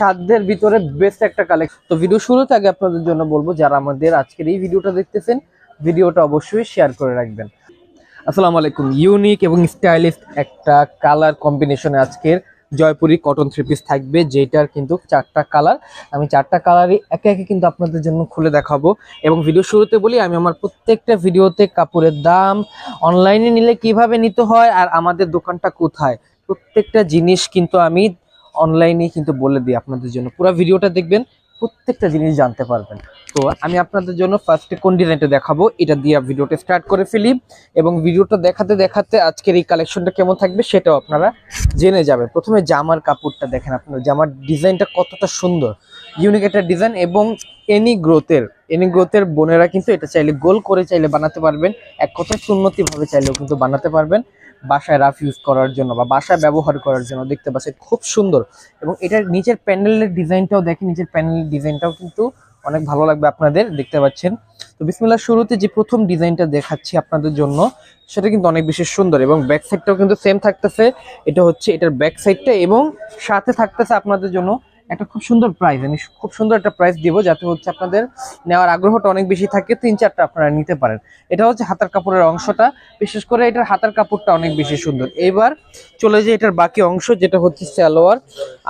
সাধ্যের ভিতরে বেস্ট একটা কালেকশন তো ভিডিও শুরুতে আগে আপনাদের জন্য বলবো যারা আমাদের আজকের এই ভিডিওটা দেখতেছেন ভিডিওটা অবশ্যই শেয়ার করে রাখবেন আসসালামু আলাইকুম ইউনিক এবং স্টাইলিশ একটা কালার কম্বিনেশনে আজকের জয়পুরি কটন থ্রি পিস থাকবে যেটার কিন্তু চারটা কালার আমি চারটা কালারই একে একে কিন্তু আপনাদের জন্য খুলে দেখাবো এবং ভিডিও শুরুতে বলি আমি আমার প্রত্যেকটা ভিডিওতে কাপড়ের দাম অনলাইনে নিলে কিভাবে নিতে হয় আর আমাদের দোকানটা কোথায় প্রত্যেকটা জিনিস কিন্তু আমি অনলাইনেই কিন্তু বলে দিই আপনাদের জন্য পুরো ভিডিওটা দেখবেন প্রত্যেকটা জিনিস জানতে পারবেন তো আমি আপনাদের জন্য ফার্স্টে কোন ডিজাইনটা দেখাবো এটা দিয়ে ভিডিওটা স্টার্ট করে ফেলি এবং ভিডিওটা দেখাতে দেখাতে আজকের এই কালেকশনটা কেমন থাকবে সেটাও আপনারা জেনে যাবেন প্রথমে জামার কাপড়টা দেখেন আপনারা জামার ডিজাইনটা কতটা সুন্দর ইউনিক একটা ডিজাইন এবং এনি গ্রোথের এনি গ্রোথের বোনেরা কিন্তু এটা চাইলে গোল করে চাইলে বানাতে পারবেন এক কথায় সুন্নতিভাবে চাইলেও কিন্তু বানাতে পারবেন বাসায় রাফ ইউজ করার জন্য বা বাসায় ব্যবহার করার জন্য দেখতে পাচ্ছেন খুব সুন্দর এবং এটার নিচের প্যানেলের ডিজাইনটাও দেখেন নিচের প্যান্ডেলের ডিজাইনটাও কিন্তু অনেক ভালো লাগবে আপনাদের দেখতে পাচ্ছেন তো বিসমিল্লার শুরুতে যে প্রথম ডিজাইনটা দেখাচ্ছি আপনাদের জন্য সেটা কিন্তু অনেক বেশি সুন্দর এবং ব্যাক সাইডটাও কিন্তু সেম থাকতেছে এটা হচ্ছে এটার ব্যাক সাইডটা এবং সাথে থাকতেছে আপনাদের জন্য একটা খুব সুন্দর প্রাইস আমি খুব সুন্দর একটা প্রাইস দেব যাতে হচ্ছে আপনাদের নেওয়ার আগ্রহটা অনেক বেশি থাকে তিন চারটা আপনারা নিতে পারেন এটা হচ্ছে হাতার কাপড়ের অংশটা বিশেষ করে এটার হাতার কাপড়টা অনেক বেশি সুন্দর এবার চলে যায় এটার বাকি অংশ যেটা হচ্ছে সালোয়ার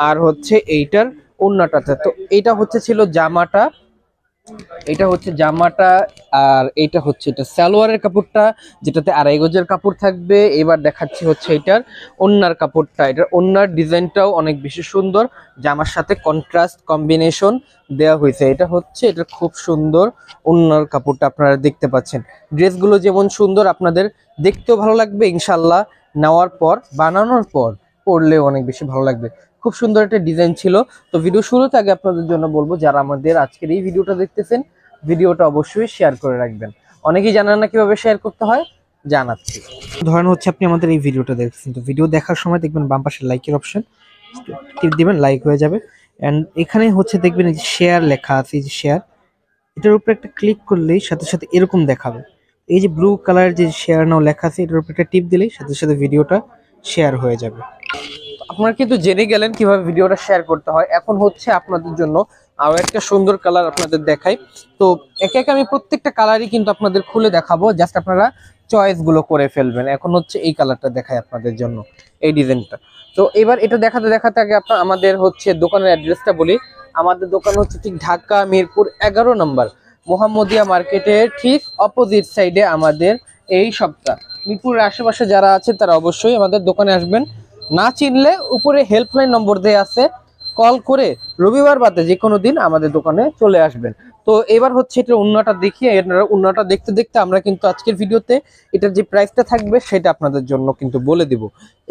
আর হচ্ছে এইটার অন্যটাতে তো এটা হচ্ছে ছিল জামাটা এটা হচ্ছে জামাটা আর এটা হচ্ছে এটা সালোয়ারের কাপড়টা যেটাতে আড়াই গজের কাপড় থাকবে এবার দেখাচ্ছি হচ্ছে এটার অন্যার কাপড়টা এটার অন্যার ডিজাইনটাও অনেক বেশি সুন্দর জামার সাথে কন্ট্রাস্ট কম্বিনেশন দেয়া হয়েছে এটা হচ্ছে এটা খুব সুন্দর অন্যার কাপড়টা আপনারা দেখতে পাচ্ছেন ড্রেসগুলো যেমন সুন্দর আপনাদের দেখতেও ভালো লাগবে ইনশাল্লাহ নেওয়ার পর বানানোর পর পরলেও অনেক বেশি ভালো লাগবে খুব সুন্দর একটা ডিজাইন ছিল তো ভিডিও শুরুতে আগে আপনাদের জন্য বলবো যারা আমাদের আজকের এই ভিডিওটা দেখতেছেন ভিডিওটা অবশ্যই শেয়ার করে রাখবেন অনেকেই জানেন না কিভাবে শেয়ার করতে হয় জানাচ্ছি ধরেন হচ্ছে আপনি আমাদের এই ভিডিওটা দেখছেন তো ভিডিও দেখার সময় দেখবেন বাম পাশে লাইকের অপশন টিপ দিবেন লাইক হয়ে যাবে অ্যান্ড এখানে হচ্ছে দেখবেন এই যে শেয়ার লেখা আছে এই যে শেয়ার এটার উপরে একটা ক্লিক করলেই সাথে সাথে এরকম দেখাবে এই যে ব্লু কালার যে শেয়ার নাও লেখা আছে এটার উপরে একটা টিপ দিলেই সাথে সাথে ভিডিওটা শেয়ার হয়ে যাবে আপনারা কিন্তু জেনে গেলেন কিভাবে ভিডিওটা শেয়ার করতে হয় এখন হচ্ছে আপনাদের জন্য আরও একটা সুন্দর কালার আপনাদের দেখাই তো একে একে আমি প্রত্যেকটা কালারই কিন্তু আপনাদের খুলে দেখাবো জাস্ট আপনারা চয়েসগুলো করে ফেলবেন এখন হচ্ছে এই কালারটা দেখাই আপনাদের জন্য এই ডিজাইনটা তো এবার এটা দেখাতে দেখাতে আগে আপনার আমাদের হচ্ছে দোকানের অ্যাড্রেসটা বলি আমাদের দোকান হচ্ছে ঠিক ঢাকা মিরপুর এগারো নম্বর মোহাম্মদিয়া মার্কেটের ঠিক অপোজিট সাইডে আমাদের এই সপ্তাহ মিরপুরের আশেপাশে যারা আছে তারা অবশ্যই আমাদের দোকানে আসবেন না চিনলে উপরে হেল্পলাইন নম্বর দেওয়া আছে কল করে রবিবার বাদে যে কোনো দিন আমাদের দোকানে চলে আসবেন তো এবার হচ্ছে এটা উন্নাটা দেখি এনারা উন্নাটা দেখতে দেখতে আমরা কিন্তু আজকের ভিডিওতে এটার যে প্রাইসটা থাকবে সেটা আপনাদের জন্য কিন্তু বলে দিব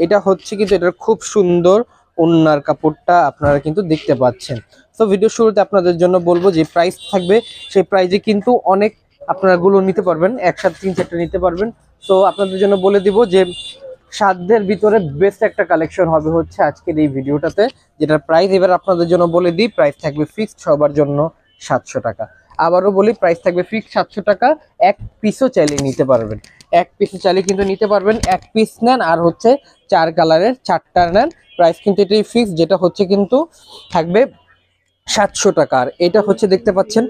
এটা হচ্ছে কিন্তু এটার খুব সুন্দর উন্নার কাপড়টা আপনারা কিন্তু দেখতে পাচ্ছেন তো ভিডিও শুরুতে আপনাদের জন্য বলবো যে প্রাইস থাকবে সেই প্রাইজে কিন্তু অনেক আপনারা গুলো নিতে পারবেন একসাথে তিন চারটে নিতে পারবেন তো আপনাদের জন্য বলে দিব যে সাধ্যের ভিতরে বেস্ট একটা কালেকশন হবে হচ্ছে আজকের এই ভিডিওটাতে যেটার প্রাইস এবার আপনাদের জন্য বলে দিই প্রাইস থাকবে ফিক্সড সবার জন্য সাতশো টাকা আবারও বলি প্রাইস থাকবে ফিক্সড সাতশো টাকা এক পিসও চাইলে নিতে পারবেন এক পিসও চাইলে কিন্তু নিতে পারবেন এক পিস নেন আর হচ্ছে চার কালারের চারটা নেন প্রাইস কিন্তু এটাই ফিক্সড যেটা হচ্ছে কিন্তু থাকবে সাতশো টাকা আর এটা হচ্ছে দেখতে পাচ্ছেন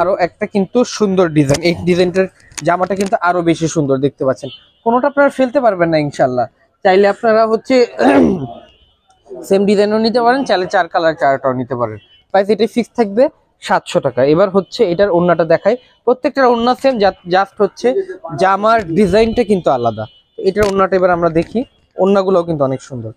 আরও একটা কিন্তু সুন্দর ডিজাইন এই ডিজাইনটার জামাটা কিন্তু আরও বেশি সুন্দর দেখতে পাচ্ছেন কোনোটা আপনারা ফেলতে পারবেন না ইনশাল্লাহ চাইলে আপনারা হচ্ছে সেম ডিজাইনও নিতে পারেন চাইলে চার কালার চারটাও নিতে পারেন প্রাইস এটি ফিক্স থাকবে সাতশো টাকা এবার হচ্ছে এটার ওন্নাটা দেখায় প্রত্যেকটার ওন্না সেম জাস্ট হচ্ছে জামার ডিজাইনটা কিন্তু আলাদা এটার ওন্নাটা এবার আমরা দেখি ওন্নাগুলোও কিন্তু অনেক সুন্দর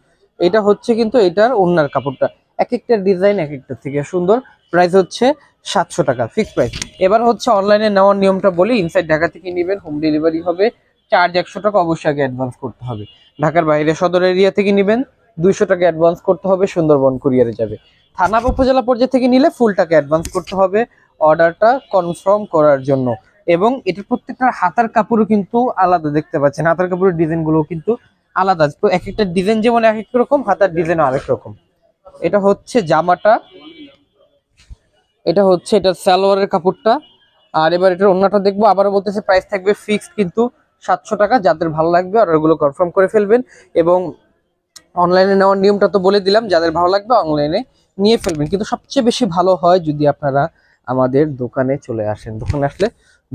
এটা হচ্ছে কিন্তু এটার ওন্নার কাপড়টা এক একটা ডিজাইন এক একটা থেকে সুন্দর প্রাইস হচ্ছে সাতশো টাকা ফিক্সড প্রাইস এবার হচ্ছে অনলাইনে নেওয়ার নিয়মটা বলি ইনসাইড ঢাকা থেকে নেবেন হোম ডেলিভারি হবে চার্জ একশো টাকা অবশ্যই আগে অ্যাডভান্স করতে হবে ঢাকার বাইরে সদর এরিয়া থেকে নেবেন দুইশো টাকা অ্যাডভান্স করতে হবে সুন্দরবন কুরিয়ারে যাবে থানা বা উপজেলা পর্যায়ে থেকে নিলে ফুল টাকা অ্যাডভান্স করতে হবে অর্ডারটা কনফার্ম করার জন্য এবং এটার প্রত্যেকটা হাতার কাপড়ও কিন্তু আলাদা দেখতে পাচ্ছেন হাতার কাপড়ের ডিজাইনগুলো কিন্তু আলাদা এক একটা ডিজাইন যেমন এক এক রকম হাতার ডিজাইনও আরেক রকম এটা হচ্ছে জামাটা এটা হচ্ছে এটা সালোয়ারের কাপড়টা আর এবার এটার অন্যটা দেখবো আবারও বলতেছে প্রাইস থাকবে ফিক্সড কিন্তু সাতশো টাকা যাদের ভালো লাগবে অর্ডারগুলো কনফার্ম করে ফেলবেন এবং অনলাইনে নেওয়ার নিয়মটা তো বলে দিলাম যাদের ভালো লাগবে অনলাইনে নিয়ে ফেলবেন কিন্তু সবচেয়ে বেশি ভালো হয় যদি আপনারা আমাদের দোকানে চলে আসেন দোকানে আসলে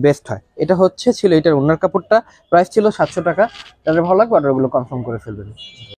বেস্ট হয় এটা হচ্ছে ছিল এটার ওনার কাপড়টা প্রাইস ছিল সাতশো টাকা যাদের ভালো লাগবে অর্ডারগুলো কনফার্ম করে ফেলবেন